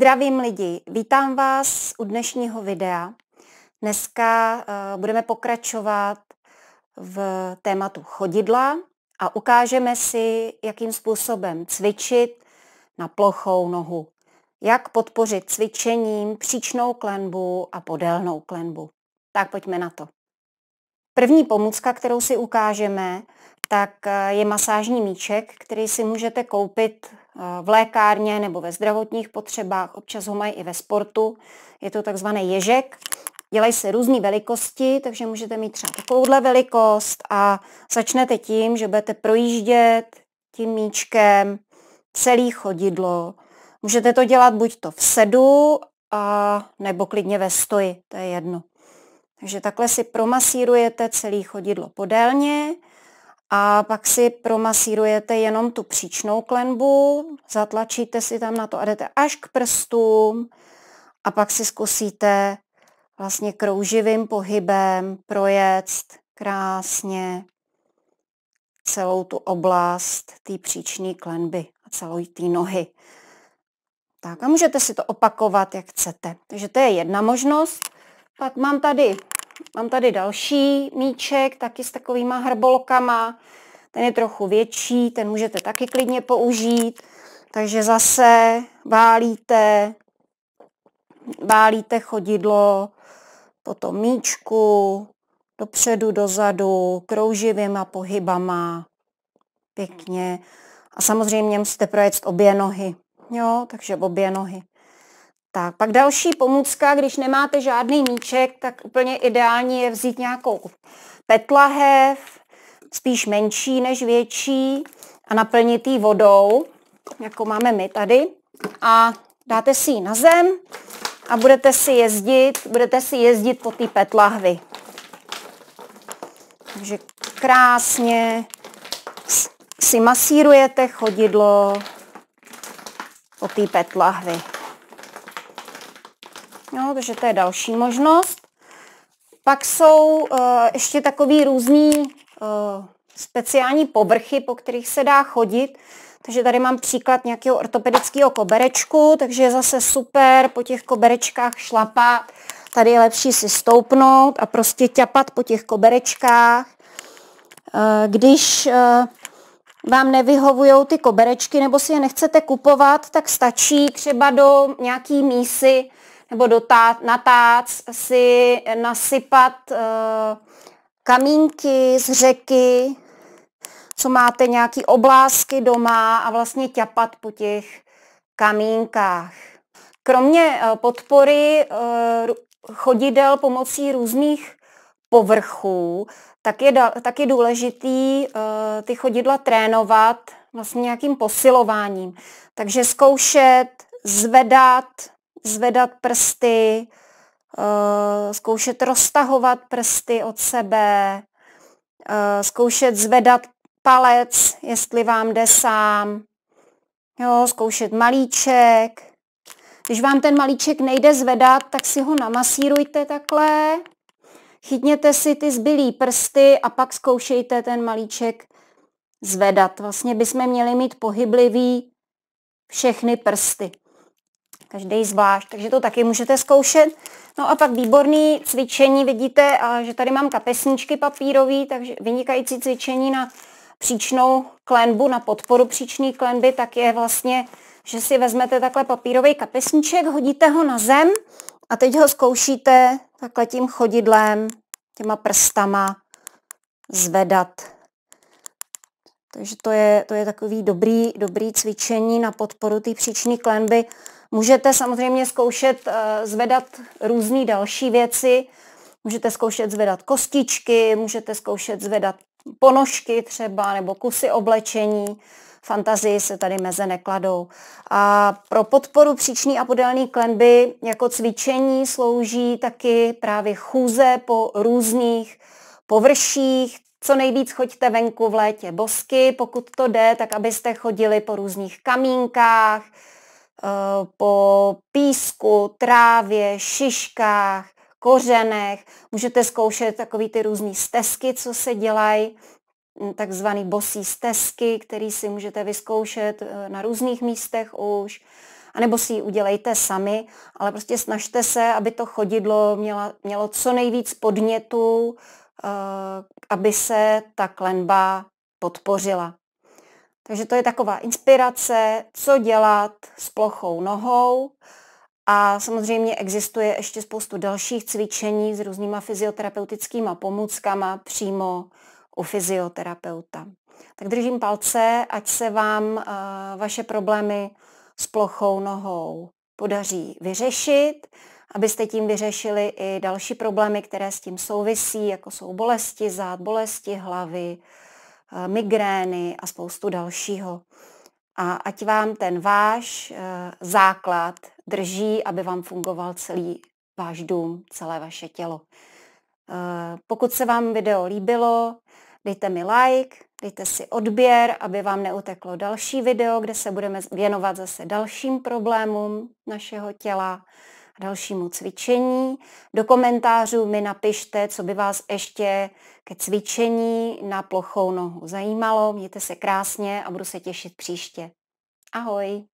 Zdravím lidi, vítám vás u dnešního videa. Dneska eh, budeme pokračovat v tématu chodidla a ukážeme si, jakým způsobem cvičit na plochou nohu. Jak podpořit cvičením příčnou klenbu a podélnou klenbu. Tak pojďme na to. První pomůcka, kterou si ukážeme, tak eh, je masážní míček, který si můžete koupit eh, v lékárně nebo ve zdravotních potřebách, občas ho mají i ve sportu. Je to takzvaný ježek. Dělají se různé velikosti, takže můžete mít třeba takovouhle velikost a začnete tím, že budete projíždět tím míčkem celý chodidlo. Můžete to dělat buď to v sedu, a, nebo klidně ve stoji, to je jedno. Takže takhle si promasírujete celý chodidlo podélně a pak si promasírujete jenom tu příčnou klenbu, zatlačíte si tam na to a jdete až k prstům a pak si zkusíte vlastně krouživým pohybem projet krásně celou tu oblast té příčné klenby a celou té nohy. Tak a můžete si to opakovat, jak chcete. Takže to je jedna možnost. Pak mám tady Mám tady další míček, taky s takovýma hrbolkama. Ten je trochu větší, ten můžete taky klidně použít. Takže zase válíte, válíte chodidlo po tom míčku, dopředu, dozadu, krouživěma pohybama, pěkně. A samozřejmě musíte projet obě nohy. Jo, takže obě nohy. Tak, pak další pomůcka, když nemáte žádný míček, tak úplně ideální je vzít nějakou petlahev, spíš menší než větší a naplnit ji vodou, jako máme my tady. A dáte si ji na zem a budete si jezdit, budete si jezdit po té petlahvi. Takže krásně si masírujete chodidlo po té petlahvi. Jo, takže to je další možnost. Pak jsou uh, ještě takový různý uh, speciální povrchy, po kterých se dá chodit. Takže tady mám příklad nějakého ortopedického koberečku, takže je zase super po těch koberečkách šlapat. Tady je lepší si stoupnout a prostě ťapat po těch koberečkách. Eh, když vám nevyhovují ty koberečky nebo si je nechcete kupovat, tak stačí třeba do nějaký mísy nebo dotát, natác si nasypat uh, kamínky z řeky, co máte nějaký oblázky doma a vlastně ťapat po těch kamínkách. Kromě uh, podpory uh, chodidel pomocí různých povrchů, tak je, tak je důležitý uh, ty chodidla trénovat vlastně nějakým posilováním. Takže zkoušet, zvedat, zvedat prsty, eh, zkoušet roztahovat prsty od sebe, eh, zkoušet zvedat palec, jestli vám jde sám, jo, zkoušet malíček. Když vám ten malíček nejde zvedat, tak si ho namasírujte takhle, chytněte si ty zbylý prsty a pak zkoušejte ten malíček zvedat. Vlastně bychom měli mít pohyblivý všechny prsty každý zvlášť, takže to taky můžete zkoušet. No a pak výborný cvičení, vidíte, a že tady mám kapesníčky papírové, takže vynikající cvičení na příčnou klenbu, na podporu příčné klenby, tak je vlastně, že si vezmete takhle papírový kapesníček, hodíte ho na zem a teď ho zkoušíte takhle tím chodidlem, těma prstama zvedat. Takže to je, to je takový dobrý, dobrý cvičení na podporu té příčné klenby. Můžete samozřejmě zkoušet eh, zvedat různé další věci. Můžete zkoušet zvedat kostičky, můžete zkoušet zvedat ponožky třeba nebo kusy oblečení. Fantazii se tady meze nekladou. A pro podporu příční a podélní klenby jako cvičení slouží taky právě chůze po různých površích. Co nejvíc choďte venku v létě bosky, pokud to jde, tak abyste chodili po různých kamínkách, Eh, po písku, trávě, šiškách, kořenech. Můžete zkoušet takový ty různé stezky, co se dělají, hm, takzvaný bosí stezky, který si můžete vyzkoušet eh, na různých místech už, anebo si ji udělejte sami, ale prostě snažte se, aby to chodidlo měla, mělo co nejvíc podnětů, eh, aby se ta klenba podpořila. Takže to je taková inspirace, co dělat s plochou nohou. A samozřejmě existuje ještě spoustu dalších cvičení s různýma fyzioterapeutickýma pomůckama přímo u fyzioterapeuta. Tak držím palce, ať se vám eh, vaše problémy s plochou nohou podaří vyřešit, abyste tím vyřešili i další problémy, které s tím souvisí, jako jsou bolesti zad, bolesti hlavy, Eh, migrény a spoustu dalšího. A ať vám ten váš eh, základ drží, aby vám fungoval celý váš dům, celé vaše tělo. Eh, pokud se vám video líbilo, dejte mi like, dejte si odběr, aby vám neuteklo další video, kde se budeme věnovat zase dalším problémům našeho těla dalšímu cvičení. Do komentářů mi napište, co by vás ještě ke cvičení na plochou nohu zajímalo. Mějte se krásně a budu se těšit příště. Ahoj!